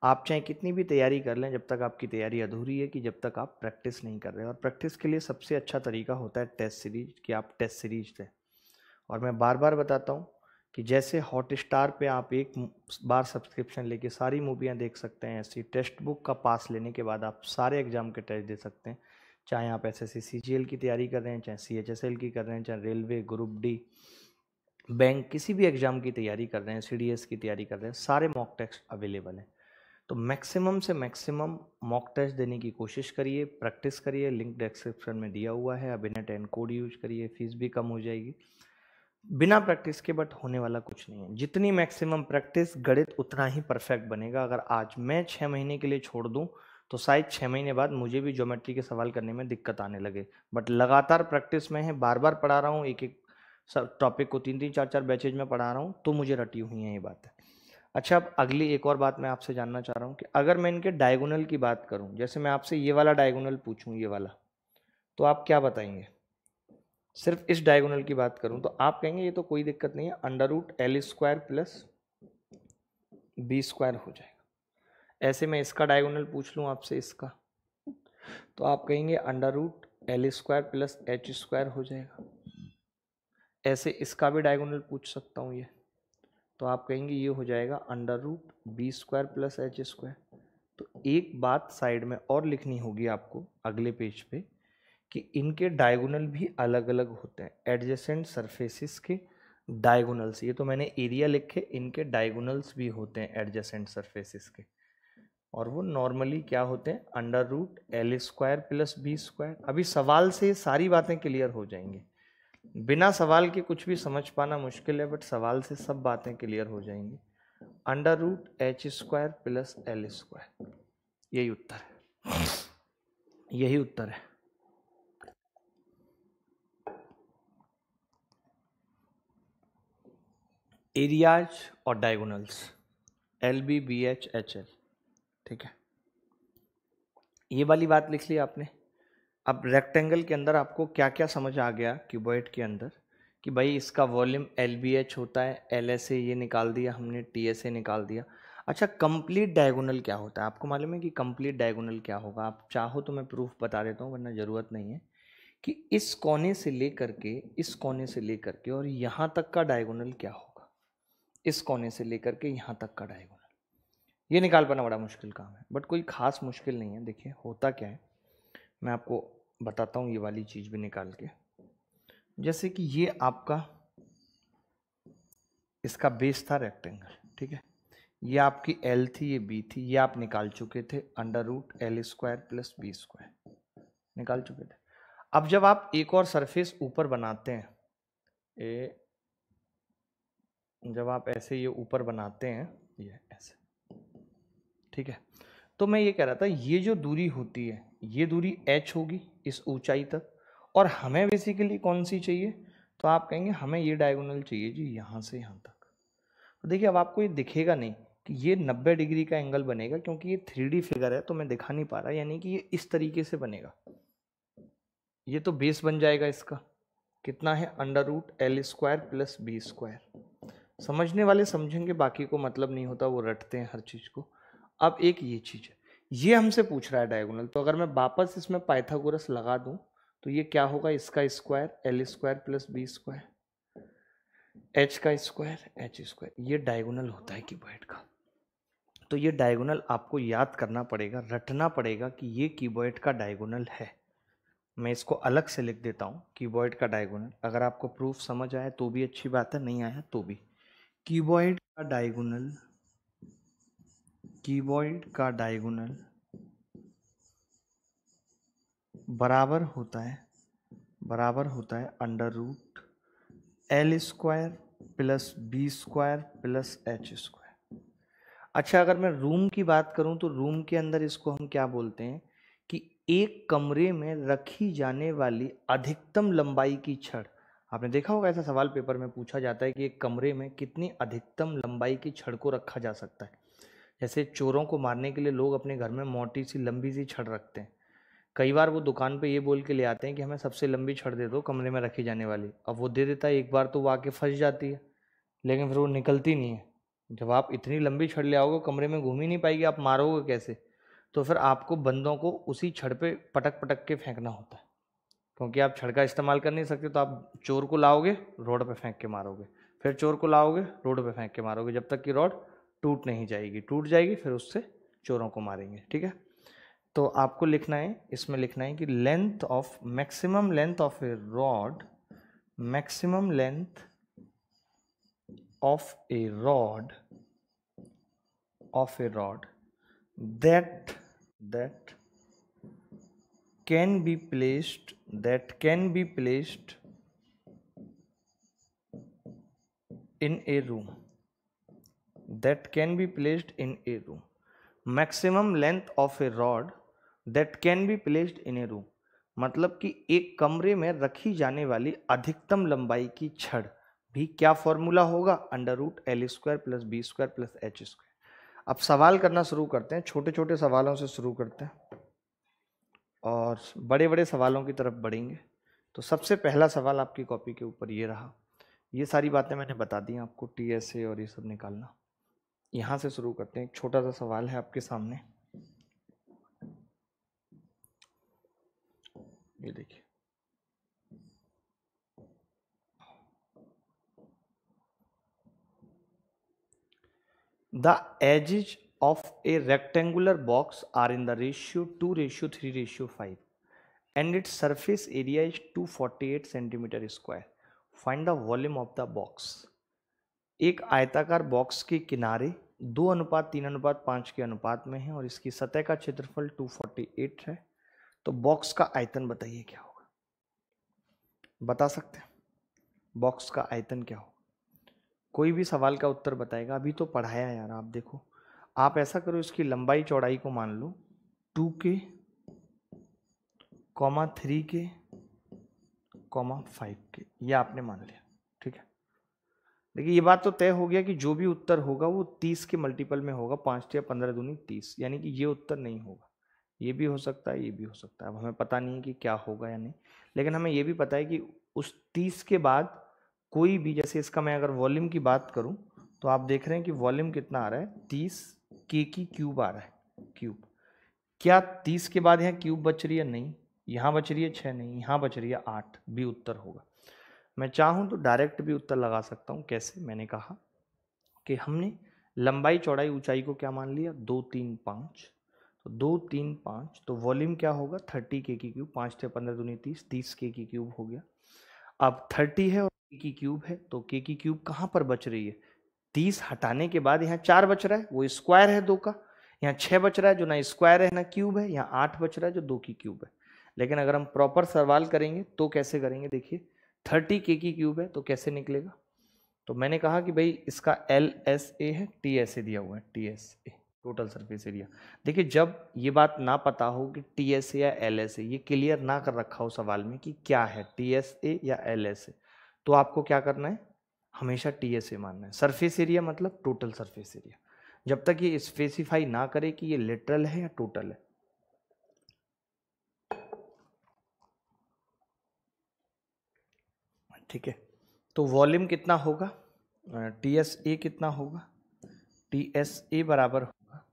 Speaker 1: आप चाहे कितनी भी तैयारी कर लें जब तक आपकी तैयारी अधूरी है कि जब तक आप प्रैक्टिस नहीं कर रहे और प्रैक्टिस के लिए सबसे अच्छा तरीका होता है टेस्ट सीरीज कि आप टेस्ट सीरीज दें और मैं बार बार बताता हूँ कि जैसे हॉट स्टार पर आप एक बार सब्सक्रिप्शन लेके सारी मूवियाँ देख सकते हैं ऐसी टेक्स्ट बुक का पास लेने के बाद आप सारे एग्ज़ाम के टेस्ट दे सकते हैं चाहे आप एस एस सी की तैयारी कर रहे हैं चाहे सी एच एस एल की कर रहे हैं चाहे रेलवे ग्रुप डी बैंक किसी भी एग्ज़ाम की तैयारी कर रहे हैं सी डी एस की तैयारी कर रहे हैं सारे मॉक टेस्ट अवेलेबल हैं तो मैक्सिमम से मैक्सिमम मॉक टेस्ट देने की कोशिश करिए प्रैक्टिस करिए लिंक डिस्क्रिप्शन में दिया हुआ है अभिनेट टेन कोड यूज करिए फीस भी कम हो जाएगी बिना प्रैक्टिस के बट होने वाला कुछ नहीं है जितनी मैक्सिमम प्रैक्टिस गणित उतना ही परफेक्ट बनेगा अगर आज मैं छः महीने के लिए छोड़ दूँ तो शायद छः महीने बाद मुझे भी ज्योमेट्री के सवाल करने में दिक्कत आने लगे बट लगातार प्रैक्टिस में है बार बार पढ़ा रहा हूँ एक एक सब टॉपिक को तीन तीन चार चार बैचेज में पढ़ा रहा हूँ तो मुझे रटी हुई है ये बात है अच्छा अब अगली एक और बात मैं आपसे जानना चाह रहा हूँ कि अगर मैं इनके डायगोनल की बात करूँ जैसे मैं आपसे ये वाला डायगोनल पूछूँ ये वाला तो आप क्या बताएंगे सिर्फ इस डायगोनल की बात करूं तो आप कहेंगे ये तो कोई दिक्कत नहीं है under root L square plus B square हो जाएगा ऐसे मैं इसका डायगोनल पूछ लूँ आपसे इसका तो आप कहेंगे under root L square plus H square हो जाएगा ऐसे इसका भी डायगोनल पूछ सकता हूँ ये तो आप कहेंगे ये हो जाएगा under root B square plus H square तो एक बात साइड में और लिखनी होगी आपको अगले पेज पे कि इनके डायगोनल भी अलग अलग होते हैं एडजेसेंट सरफेसिस के डायगोनल्स ये तो मैंने एरिया लिखे इनके डायगोनल्स भी होते हैं एडजेसेंट सरफेसिस के और वो नॉर्मली क्या होते हैं under root L square plus B square अभी सवाल से ये सारी बातें क्लियर हो जाएंगी बिना सवाल के कुछ भी समझ पाना मुश्किल है बट सवाल से सब बातें क्लियर हो जाएंगी under root H square plus L square यही उत्तर है यही उत्तर है एरियाज और diagonals L B B H H L ठीक है ये वाली बात लिख ली आपने अब रेक्टेंगल के अंदर आपको क्या क्या समझ आ गया क्यूबॉइड के अंदर कि भाई इसका वॉल्यूम एल बी एच होता है एल एस ए ये निकाल दिया हमने टी एस ए निकाल दिया अच्छा कंप्लीट डायगोनल क्या होता है आपको मालूम है कि कंप्लीट डायगोनल क्या होगा आप चाहो तो मैं प्रूफ बता देता हूँ वरना ज़रूरत नहीं है कि इस कोने से ले करके इस कोने से ले करके और यहाँ तक का डायगोनल क्या होगा इस कोने से लेकर के यहाँ तक का डायगोनल ये निकाल पाना बड़ा मुश्किल काम है बट कोई ख़ास मुश्किल नहीं है देखिए होता क्या है मैं आपको बताता हूँ ये वाली चीज़ भी निकाल के जैसे कि ये आपका इसका बेस था रेक्टेंगल ठीक है ये आपकी एल थी ये बी थी ये आप निकाल चुके थे under root L square plus B square निकाल चुके थे अब जब आप एक और सरफेस ऊपर बनाते हैं ए जब आप ऐसे ये ऊपर बनाते हैं
Speaker 2: ये ऐसे
Speaker 1: ठीक है तो मैं ये कह रहा था ये जो दूरी होती है ये दूरी एच होगी इस ऊंचाई तक और हमें बेसिकली कौन सी चाहिए तो आप कहेंगे हमें ये डायगोनल चाहिए जी यहाँ से यहाँ तक तो देखिए अब आपको ये दिखेगा नहीं कि ये 90 डिग्री का एंगल बनेगा क्योंकि ये थ्री फिगर है तो मैं दिखा नहीं पा रहा यानी कि ये इस तरीके से बनेगा ये तो बेस बन जाएगा इसका कितना है under root L square plus B square समझने वाले समझेंगे बाकी को मतलब नहीं होता वो रटते हैं हर चीज़ को अब एक ये चीज़ है ये हमसे पूछ रहा है डायगोनल तो अगर मैं वापस इसमें पाइथागोरस लगा दूं तो ये क्या होगा इसका square L square plus B square H का स्क्वायर एच स्क्वायर ये डायगोनल होता है कीबोर्ड का तो ये डायगोनल आपको याद करना पड़ेगा रटना पड़ेगा कि ये कीबोर्ड का डायगोनल है मैं इसको अलग से लिख देता हूँ कीबोर्ड का डायगोनल अगर आपको प्रूफ समझ आया तो भी अच्छी बात है नहीं आया तो भी कीबोर्ड का डायगोनल कीबोर्ड का डायगोनल बराबर होता है बराबर होता है under root L square plus B square plus H square अच्छा अगर मैं रूम की बात करूं तो रूम के अंदर इसको हम क्या बोलते हैं कि एक कमरे में रखी जाने वाली अधिकतम लंबाई की छड़ आपने देखा होगा ऐसा सवाल पेपर में पूछा जाता है कि एक कमरे में कितनी अधिकतम लंबाई की छड़ को रखा जा सकता है जैसे चोरों को मारने के लिए लोग अपने घर में मोटी सी लंबी सी छड़ रखते हैं कई बार वो दुकान पे ये बोल के ले आते हैं कि हमें सबसे लंबी छड़ दे दो कमरे में रखी जाने वाली अब वो दे देता है एक बार तो वो आके फंस जाती है लेकिन फिर वो निकलती नहीं है जब आप इतनी लंबी छड़ ले आओगे कमरे में घूम ही नहीं पाएगी आप मारोगे कैसे तो फिर आपको बंदों को उसी छड़ पे पटक पटक के फेंकना होता है क्योंकि आप छड़का इस्तेमाल कर नहीं सकते तो आप चोर को लाओगे रोड पे फेंक के मारोगे फिर चोर को लाओगे रोड पे फेंक के मारोगे जब तक कि रॉड टूट नहीं जाएगी टूट जाएगी फिर उससे चोरों को मारेंगे ठीक है तो आपको लिखना है इसमें लिखना है कि length of maximum length of a rod maximum length of a rod of a rod that that can be placed that can be placed in a room that can be placed in a room maximum length of a rod that can be placed in a room मतलब कि एक कमरे में रखी जाने वाली अधिकतम लंबाई की छड़ भी क्या फॉर्मूला होगा under root L square plus B square plus H square अब सवाल करना शुरू करते हैं छोटे छोटे सवालों से शुरू करते हैं और बड़े बड़े सवालों की तरफ बढ़ेंगे तो सबसे पहला सवाल आपकी कॉपी के ऊपर ये रहा ये सारी बातें मैंने बता दी आपको टी एस ए और ये सब निकालना यहाँ से शुरू करते हैं एक छोटा सा सवाल है आपके सामने ये देखिए the edges of a rectangular box are in the ratio 2 ratio 3 ratio 5 and its surface area is 248 centimeter square find the volume of the box एक आयताकार बॉक्स के किनारे दो अनुपात तीन अनुपात पाँच के अनुपात में है और इसकी सतह का क्षेत्रफल 248 है तो बॉक्स का आयतन बताइए क्या होगा बता सकते हैं बॉक्स का आयतन क्या होगा कोई भी सवाल का उत्तर बताएगा अभी तो पढ़ाया यार आप देखो आप ऐसा करो इसकी लंबाई चौड़ाई को मान लो two K comma three K comma five K ये आपने मान लिया ठीक है देखिए ये बात तो तय हो गया कि जो भी उत्तर होगा वो तीस के मल्टीपल में होगा पाँच या पंद्रह दूनी तीस यानी कि ये उत्तर नहीं होगा ये भी हो सकता है ये भी हो सकता है अब हमें पता नहीं है कि क्या होगा या नहीं लेकिन हमें ये भी पता है कि उस तीस के बाद कोई भी जैसे इसका मैं अगर वॉल्यूम की बात करूं तो आप देख रहे हैं कि वॉल्यूम कितना आ रहा है तीस के की क्यूब आ रहा है क्यूब क्या तीस के बाद यहाँ क्यूब बच रही है नहीं यहाँ बच रही है छः नहीं यहाँ बच रही है आठ भी उत्तर होगा मैं चाहूँ तो डायरेक्ट भी उत्तर लगा सकता हूँ कैसे मैंने कहा कि हमने लंबाई चौड़ाई ऊंचाई को क्या मान लिया दो तीन पाँच तो दो तीन पाँच तो वॉल्यूम क्या होगा थर्टी के की क्यूब पाँच थे पंद्रह दूनी तीस तीस के की क्यूब हो गया अब थर्टी है और के की क्यूब है तो के की क्यूब कहाँ पर बच रही है तीस हटाने के बाद यहाँ चार बच रहा है वो स्क्वायर है दो का यहाँ छः बच रहा है जो ना स्क्वायर है ना क्यूब है यहाँ आठ बच रहा है जो दो की क्यूब है लेकिन अगर हम प्रॉपर सवाल करेंगे तो कैसे करेंगे देखिए थर्टी के की क्यूब है तो कैसे निकलेगा तो मैंने कहा कि भाई इसका एल एस ए है टी एस ए दिया हुआ है T S A total surface area देखिए जब ये बात ना पता हो कि टी एस ए या एल एस ए ये क्लियर ना कर रखा हो सवाल में कि क्या है टी एस ए या एल एस ए तो आपको क्या करना है हमेशा टी से मानना है सरफेस एरिया मतलब टोटल सरफेस एरिया जब तक ये स्पेसिफाई ना करे कि ये लेटरल है या टोटल है ठीक है तो वॉल्यूम कितना होगा टी एस ए कितना होगा टी एस ए बराबर होगा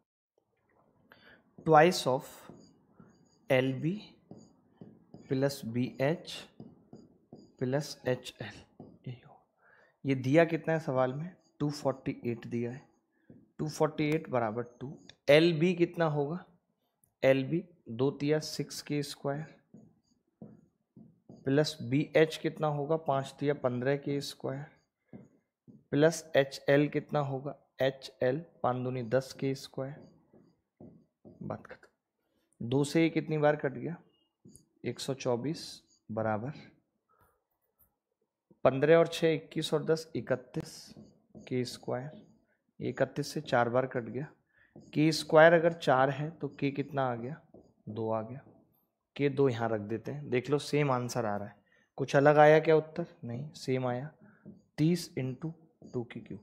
Speaker 1: twice of L B plus B H plus H L ये दिया कितना है सवाल में 248 दिया है 248 बराबर टू एल बी कितना होगा एल बी दो तिया सिक्स के स्क्वायर प्लस बी एच कितना होगा पाँच तिया पंद्रह के स्क्वायर प्लस एच एल कितना होगा एच एल पाँच दूनी दस के स्क्वायर बात खत्म दो से ये कितनी बार कट गया एक सौ चौबीस बराबर पंद्रह और छः इक्कीस और दस इकतीस के स्क्वायर इकतीस से चार बार कट गया के स्क्वायर अगर चार है तो के कितना आ गया दो आ गया के दो यहाँ रख देते हैं देख लो सेम आंसर आ रहा है कुछ अलग आया क्या उत्तर नहीं सेम आया तीस इंटू टू की क्यू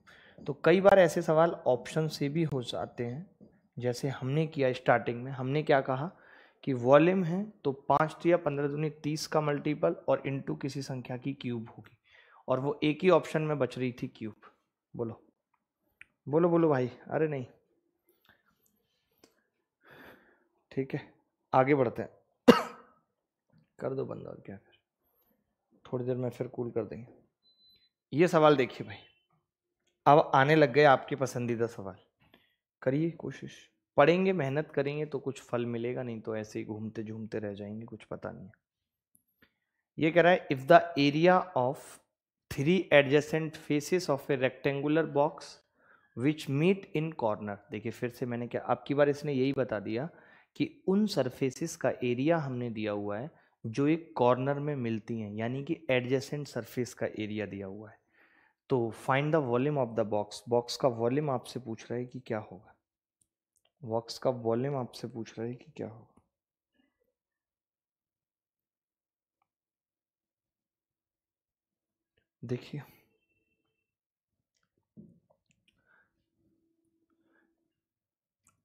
Speaker 1: तो कई बार ऐसे सवाल ऑप्शन से भी हो जाते हैं जैसे हमने किया स्टार्टिंग में हमने क्या कहा कि वॉल्यूम है तो पाँच तो या पंद्रह दूनी तीस का मल्टीपल और इंटू किसी संख्या की क्यूब होगी और वो एक ही ऑप्शन में बच रही थी क्यूब बोलो बोलो बोलो भाई अरे नहीं ठीक है आगे बढ़ते हैं कर दो बंद और क्या फिर थोड़ी देर में फिर कूल कर देंगे ये सवाल देखिए भाई अब आने लग गए आपके पसंदीदा सवाल करिए कोशिश पढ़ेंगे मेहनत करेंगे तो कुछ फल मिलेगा नहीं तो ऐसे ही घूमते झूमते रह जाएंगे कुछ पता नहीं ये कह रहा है if the area of three adjacent faces of a rectangular box which meet in corner देखिए फिर से मैंने क्या आपकी बार इसने यही बता दिया कि उन सरफेसेस का एरिया हमने दिया हुआ है जो एक कॉर्नर में मिलती हैं यानी कि एडजेसेंट सरफेस का एरिया दिया हुआ है तो find the volume of the box box का वॉल्यूम आपसे पूछ रहा है कि क्या होगा बॉक्स का वॉल्यूम आपसे पूछ रहा है कि क्या होगा देखिए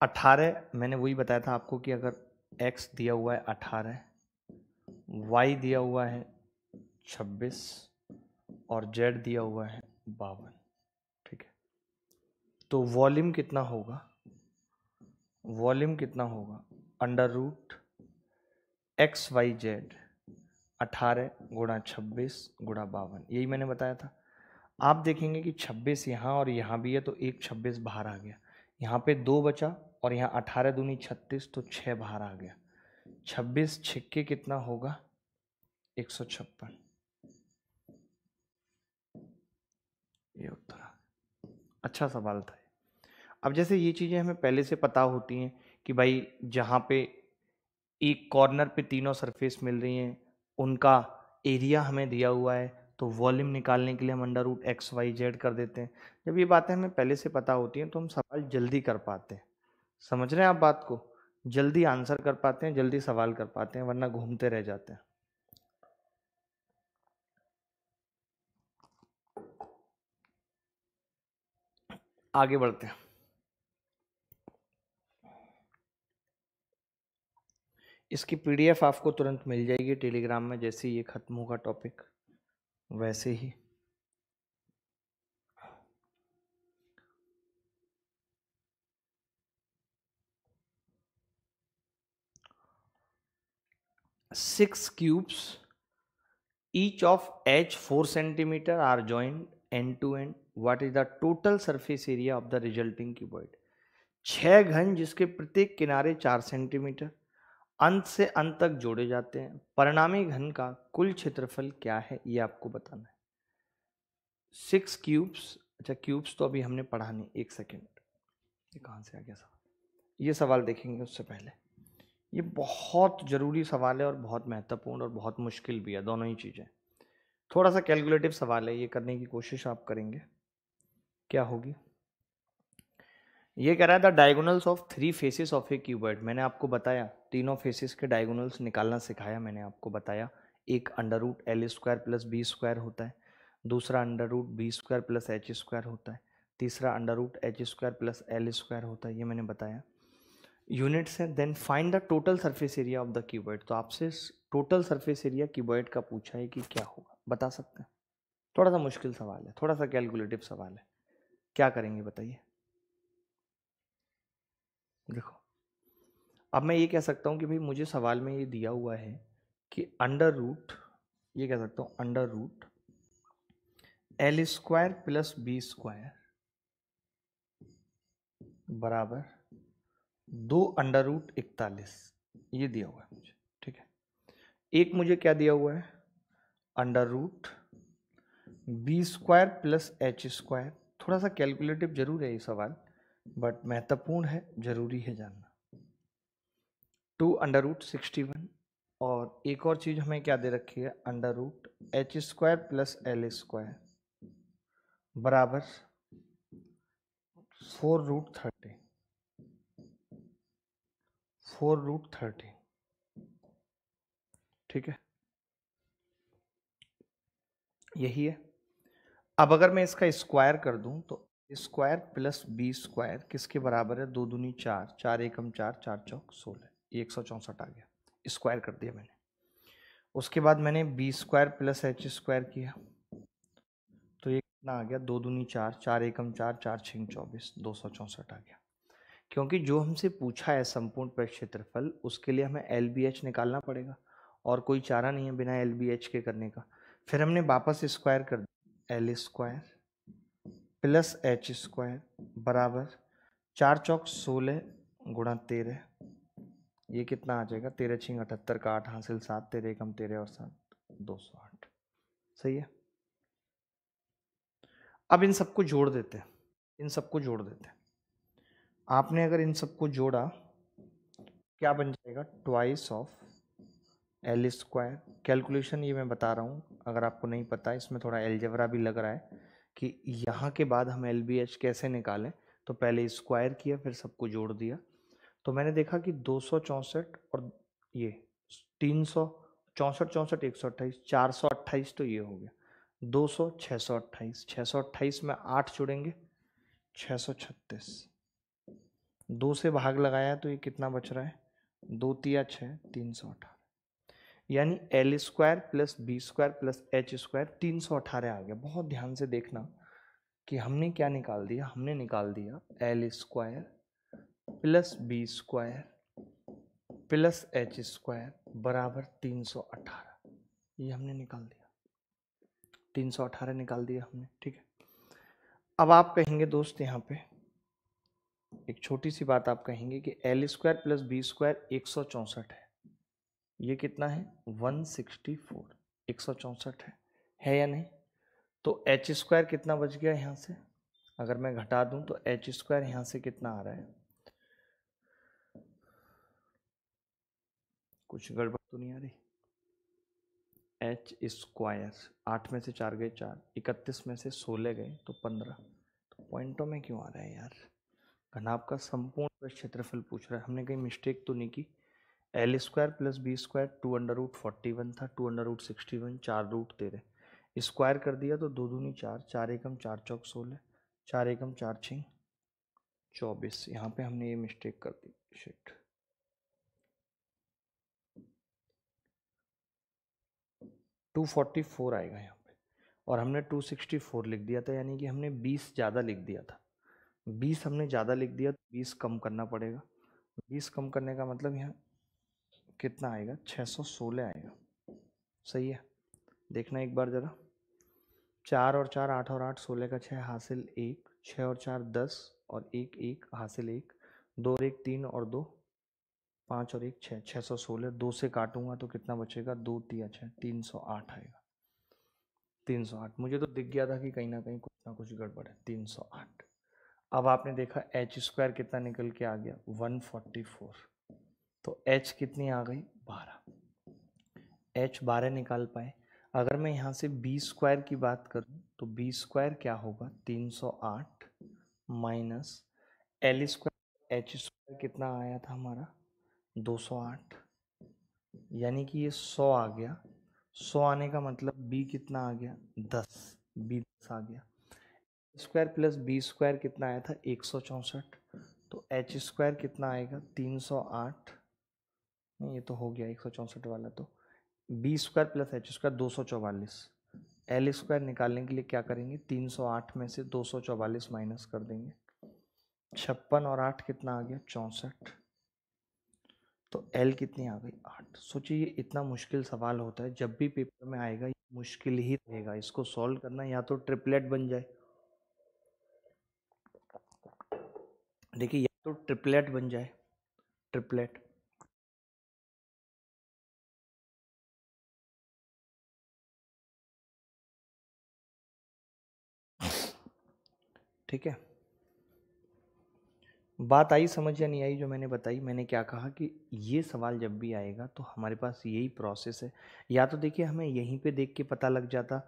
Speaker 1: अठारह मैंने वही बताया था आपको कि अगर एक्स दिया हुआ है अठारह वाई दिया हुआ है छब्बीस और जेड दिया हुआ है बावन ठीक है तो वॉल्यूम कितना होगा वॉल्यूम कितना होगा under root x Y z अठारह गुणा छब्बीस गुणा बावन यही मैंने बताया था आप देखेंगे कि छब्बीस यहाँ और यहाँ भी है तो एक छब्बीस बाहर आ गया यहाँ पे दो बचा और यहाँ अठारह दूनी छत्तीस तो छः बाहर आ गया छब्बीस छिक्के कितना होगा एक सौ छप्पन ये उत्तर अच्छा सवाल था अब जैसे ये चीज़ें हमें पहले से पता होती हैं कि भाई जहाँ पे एक कॉर्नर पे तीनों सरफेस मिल रही हैं उनका एरिया हमें दिया हुआ है तो वॉल्यूम निकालने के लिए हम under root x Y z कर देते हैं जब ये बातें हमें पहले से पता होती हैं तो हम सवाल जल्दी कर पाते हैं समझ रहे हैं आप बात को जल्दी आंसर कर पाते हैं जल्दी सवाल कर पाते हैं वरना घूमते रह जाते हैं आगे बढ़ते हैं इसकी पीडीएफ आपको तुरंत मिल जाएगी टेलीग्राम में जैसे ये ख़त्म होगा टॉपिक वैसे ही six cubes each of edge four centimetre are joined end to end what is the total surface area of the resulting cuboid छः घन जिसके प्रत्येक किनारे चार सेंटीमीटर अंत से अंत तक जोड़े जाते हैं परिणामी घन का कुल क्षेत्रफल क्या है ये आपको बताना है सिक्स क्यूब्स अच्छा क्यूब्स तो अभी हमने पढ़ा नहीं एक सेकेंड ये कहाँ से आ गया सवाल ये सवाल देखेंगे उससे पहले ये बहुत ज़रूरी सवाल है और बहुत महत्वपूर्ण और बहुत मुश्किल भी है दोनों ही चीज़ें थोड़ा सा कैलकुलेटिव सवाल है ये करने की कोशिश आप करेंगे क्या होगी ये कह रहा है the diagonals of three faces of a cuboid मैंने आपको बताया तीनों फेसेस के डायगोनल्स निकालना सिखाया मैंने आपको बताया एक under root L square plus B square होता है दूसरा under root B square plus H square होता है तीसरा under root H square plus L square होता है ये मैंने बताया यूनिट्स हैं then find the total surface area of the cuboid तो आपसे टोटल सरफेस एरिया क्यूबर्ड का पूछा है कि क्या होगा बता सकते हैं थोड़ा सा मुश्किल सवाल है थोड़ा सा कैलकुलेटिव सवाल है क्या करेंगे बताइए देखो अब मैं ये कह सकता हूँ कि भाई मुझे सवाल में ये दिया हुआ है कि अंडर रूट ये कह सकता हूँ under root L square plus B square बराबर दो अंडर रूट इकतालीस ये दिया हुआ है मुझे ठीक है एक मुझे क्या दिया हुआ है under root B square plus H square थोड़ा सा कैलकुलेटिव जरूर है ये सवाल बट महत्वपूर्ण है जरूरी है जानना two under root sixty one और एक और चीज़ हमें क्या दे रखी है under root H square plus L square बराबर four root thirty four root thirty ठीक है यही है अब अगर मैं इसका स्क्वायर कर दूं तो स्क्वायर प्लस बी स्क्वायर किसके बराबर है दो दूनी चार चार एकम चार चार चौक सोलह एक सौ चौंसठ आ गया स्क्वायर कर दिया मैंने उसके बाद मैंने b square plus H square किया तो ये कितना आ गया दो दूनी चार चार एकम चार चार छिंग चौबीस दो सौ चौंसठ आ गया क्योंकि जो हमसे पूछा है संपूर्ण परिक्षेत्रफल उसके लिए हमें एल बी एच निकालना पड़ेगा और कोई चारा नहीं है बिना एल बी एच के करने का फिर हमने वापस स्क्वायर कर दिया l square plus H square बराबर चार चौक सोलह गुणा तेरह ये कितना आ जाएगा तेरह छिंग अठहत्तर का आठ हासिल सात तेरह एकम तेरह और सात दो सौ आठ सही है अब इन सबको जोड़ देते हैं इन सबको जोड़ देते हैं आपने अगर इन सबको जोड़ा क्या बन जाएगा twice of l square calculation ये मैं बता रहा हूँ अगर आपको नहीं पता इसमें थोड़ा एलजेवरा भी लग रहा है कि यहाँ के बाद हम एल कैसे निकालें तो पहले स्क्वायर किया फिर सबको जोड़ दिया तो मैंने देखा कि दो और ये तीन सौ चौंसठ चौंसठ एक सौ अट्ठाईस चार सौ अट्ठाईस तो ये हो गया दो सौ छः सौ अट्ठाईस छः सौ अट्ठाईस में आठ जुड़ेंगे छः सौ छत्तीस दो से भाग लगाया तो ये कितना बच रहा है दो तिया छः तीन सौ अठारह यानी l square plus B square plus H square तीन सौ अठारह आ गया बहुत ध्यान से देखना कि हमने क्या निकाल दिया हमने निकाल दिया l square plus B square plus H square बराबर तीन सौ अठारह ये हमने निकाल दिया तीन सौ अठारह निकाल दिया हमने ठीक है अब आप कहेंगे दोस्त यहाँ पे एक छोटी सी बात आप कहेंगे कि l square plus B square एक सौ चौंसठ है ये कितना है 164 एक सौ चौंसठ है है या नहीं तो एच स्क्वायर कितना बच गया यहाँ से अगर मैं घटा दूँ तो एच स्क्वायर यहाँ से कितना आ रहा है कुछ गड़बड़ तो नहीं आ रही एच स्क्वायर आठ में से चार गए चार इकतीस में से सोलह गए तो पंद्रह तो पॉइंटों में क्यों आ रहा है यार घनाभ का संपूर्ण क्षेत्रफल पूछ रहा है हमने कहीं मिस्टेक तो नहीं की l square plus B square two under root forty one था two under root sixty one चार रूट तेरह स्क्वायर कर दिया तो दो दूनी चार चार एकम चार चौक सोलह चार एकम चार छः चौबीस यहाँ पे हमने ये मिस्टेक कर दी शिट टू फोर्टी फोर आएगा यहाँ पे और हमने टू सिक्सटी फोर लिख दिया था यानी कि हमने बीस ज़्यादा लिख दिया था बीस हमने ज़्यादा लिख दिया तो बीस कम करना पड़ेगा बीस कम करने का मतलब यहाँ कितना आएगा 616 आएगा सही है देखना एक बार ज़रा चार और चार आठ और आठ सोलह का छः हासिल एक छः और चार दस और एक एक हासिल एक दो और एक तीन और दो पाँच और एक छः छः सौ सोलह दो से काटूंगा तो कितना बचेगा दो तीन छः तीन सौ आठ आएगा तीन सौ आठ मुझे तो दिख गया था कि कहीं ना कहीं कुछ ना कुछ गड़बड़ है तीन सौ आठ अब आपने देखा एच स्क्वायर कितना निकल के आ गया वन फोर्टी फोर तो h कितनी आ गई 12 h 12 निकाल पाए अगर मैं यहाँ से बी स्क्वायर की बात करूँ तो बी स्क्वायर क्या होगा 308 minus l square H square कितना आया था हमारा 208 यानी कि ये 100 आ गया 100 आने का मतलब b कितना आ गया 10 b 10 आ गया स्क्वायर प्लस बी स्क्वायर कितना आया था एक तो एच स्क्वायर कितना आएगा आठ ये तो हो गया एक वाला तो b square plus H square दो सौ चौवालीस एल स्क्वायर निकालने के लिए क्या करेंगे तीन सौ आठ में से दो सौ चौवालीस माइनस कर देंगे छप्पन और आठ कितना आ गया चौंसठ तो एल कितनी आ गई आठ सोचिए ये इतना मुश्किल सवाल होता है जब भी पेपर में आएगा ये मुश्किल ही रहेगा इसको सॉल्व करना या तो ट्रिपलेट बन जाए
Speaker 2: देखिए या तो ट्रिपलेट बन जाए ट्रिपलेट
Speaker 1: ठीक है बात आई समझ या नहीं आई जो मैंने बताई मैंने क्या कहा कि ये सवाल जब भी आएगा तो हमारे पास यही प्रोसेस है या तो देखिए हमें यहीं पे देख के पता लग जाता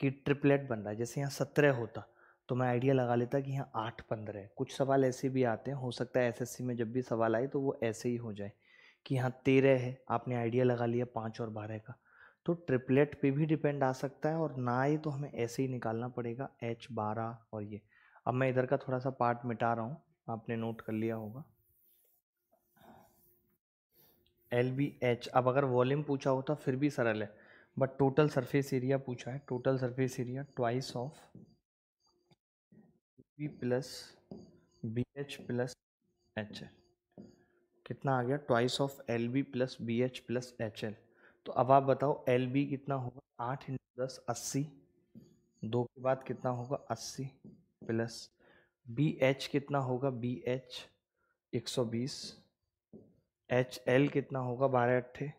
Speaker 1: कि ट्रिपलेट बन रहा है जैसे यहाँ सत्रह होता तो मैं आइडिया लगा लेता कि यहाँ आठ पंद्रह है कुछ सवाल ऐसे भी आते हैं हो सकता है एसएससी में जब भी सवाल आए तो वो ऐसे ही हो जाए कि यहाँ तेरह है आपने आइडिया लगा लिया पाँच और बारह का तो ट्रिपलेट पे भी डिपेंड आ सकता है और ना आए तो हमें ऐसे ही निकालना पड़ेगा एच बारह और ये अब मैं इधर का थोड़ा सा पार्ट मिटा रहा हूँ आपने नोट कर लिया होगा एल बी एच अब अगर वॉल्यूम पूछा होता तो फिर भी सरल है बट टोटल सरफेस एरिया पूछा है total surface area twice of b plus B H plus H l कितना आ गया twice of L B plus B H plus H l तो अब आप बताओ एल बी कितना होगा आठ इंटू दस अस्सी दो के बाद कितना होगा अस्सी प्लस बी एच कितना होगा बी एच एक सौ बीस एच एल कितना होगा बारह अट्ठे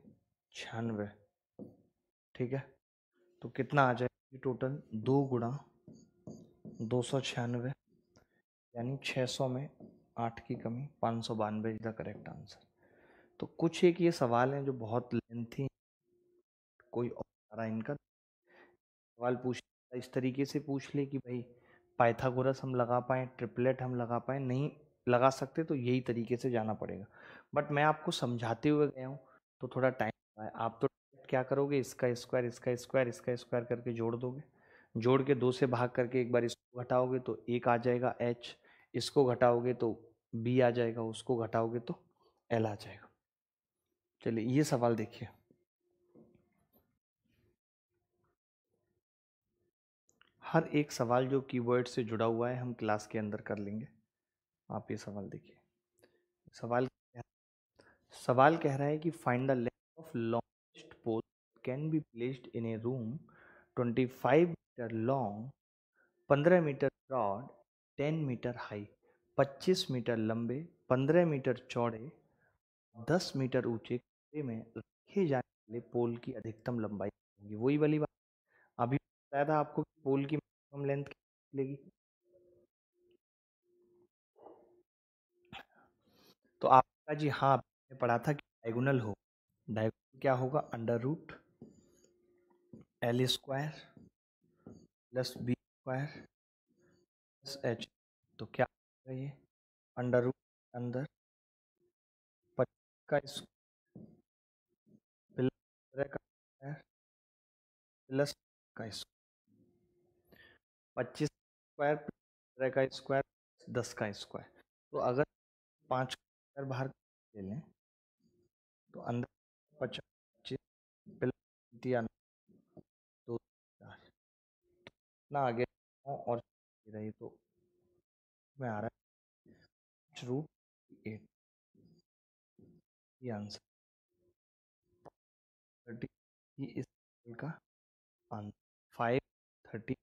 Speaker 1: छियानवे ठीक है तो कितना आ जाएगा टोटल दो गुणा दो सौ छियानवे यानी छः सौ में आठ की कमी पाँच सौ बानवे इज द करेक्ट आंसर तो कुछ एक ये सवाल हैं जो बहुत लेंथी कोई और इनका सवाल पूछ इस तरीके से पूछ ले कि भाई पाइथागोरस हम लगा पाएँ ट्रिपलेट हम लगा पाएँ नहीं लगा सकते तो यही तरीके से जाना पड़ेगा बट मैं आपको समझाते हुए गया हूँ तो थोड़ा टाइम आप तो क्या करोगे इसका स्क्वायर इसका स्क्वायर इसका स्क्वायर करके जोड़ दोगे जोड़ के दो से भाग करके एक बार इसको घटाओगे तो एक आ जाएगा एच इसको घटाओगे तो बी आ जाएगा उसको घटाओगे तो एल आ जाएगा चलिए ये सवाल देखिए हर एक सवाल जो कीवर्ड से जुड़ा हुआ है हम क्लास के अंदर कर लेंगे आप ये सवाल देखिए सवाल सवाल कह रहा है कि find the length of longest pole can be placed in a room 25 metre long 15 metre broad 10 metre high 25 metre लंबे 15 मीटर चौड़े 10 मीटर ऊंचे कमरे में रखे जाने वाले पोल की अधिकतम लंबाई होगी वही वाली बात अभी शायद आपको पोल की मिनिमम लेंथ मिलेगी तो आपका जी हाँ आपने पढ़ा था कि डायगोनल हो डायगोनल क्या होगा under root
Speaker 2: L square plus B square plus h तो क्या होगा ये अंडर रूट अंदर का स्क्वायर प्लस का स्क्वायर प्लस का स्क्वायर पच्चीस स्क्वायर पंद्रह का स्क्वायर दस का स्क्वायर तो अगर पाँच स्क्वायर बाहर ले लें तो अंदर पचास पच्चीस प्लस दो चार ना आगे और रही तो मैं आ रहा है रूट एट ये आंसर थर्टी इस का आंसर फाइव थर्टी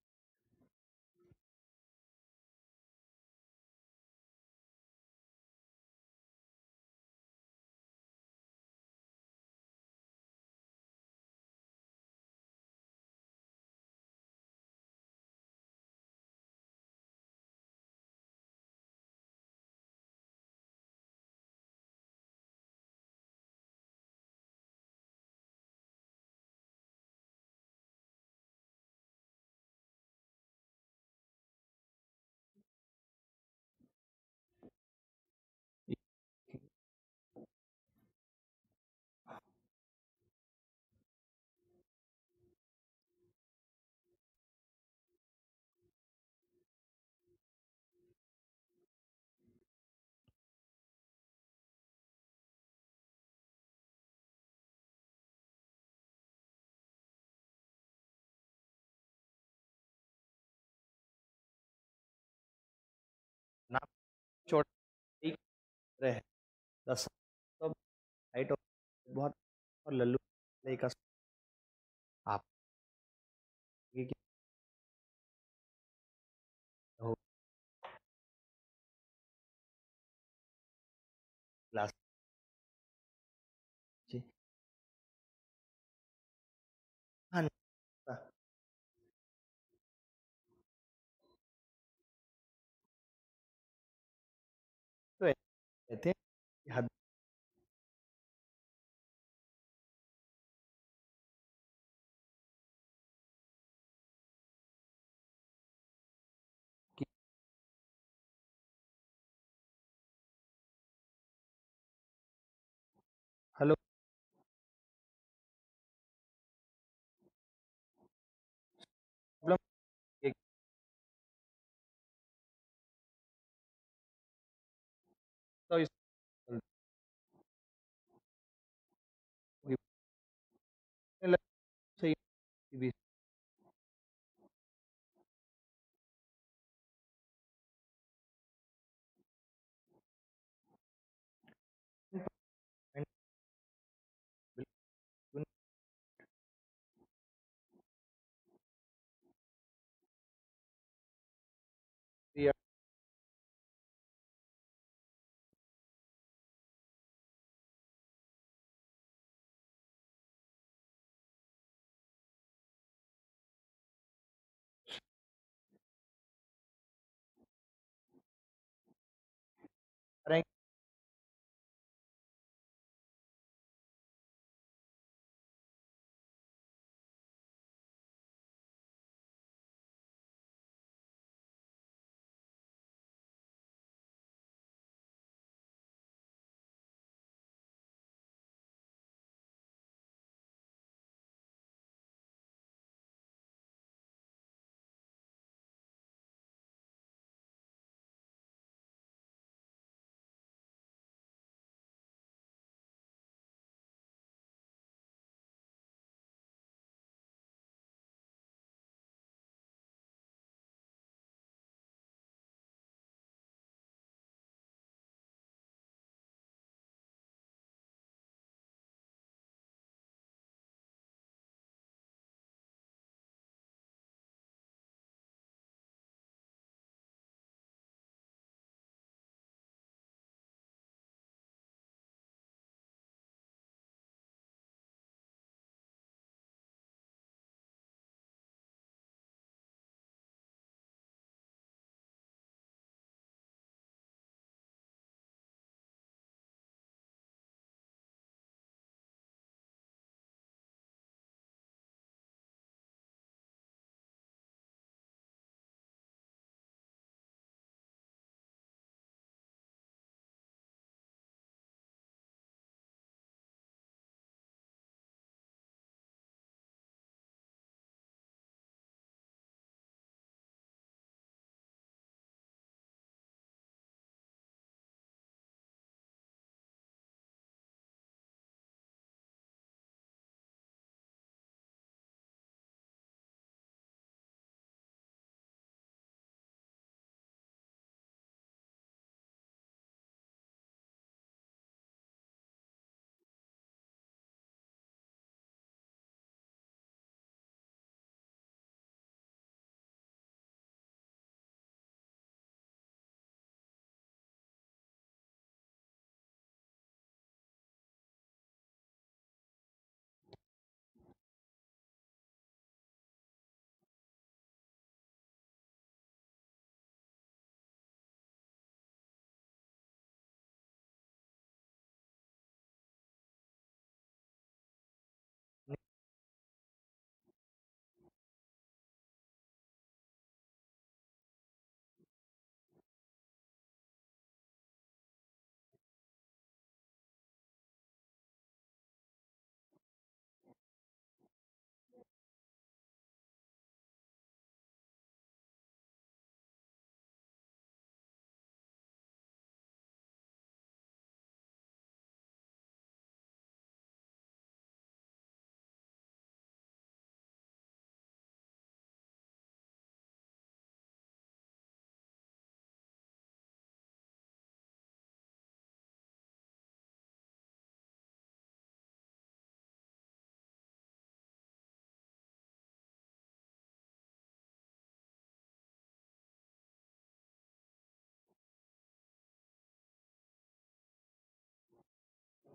Speaker 2: चौड़ा रहे दस हाइट बहुत और लल्लू का आप कहते हैं हद हेलो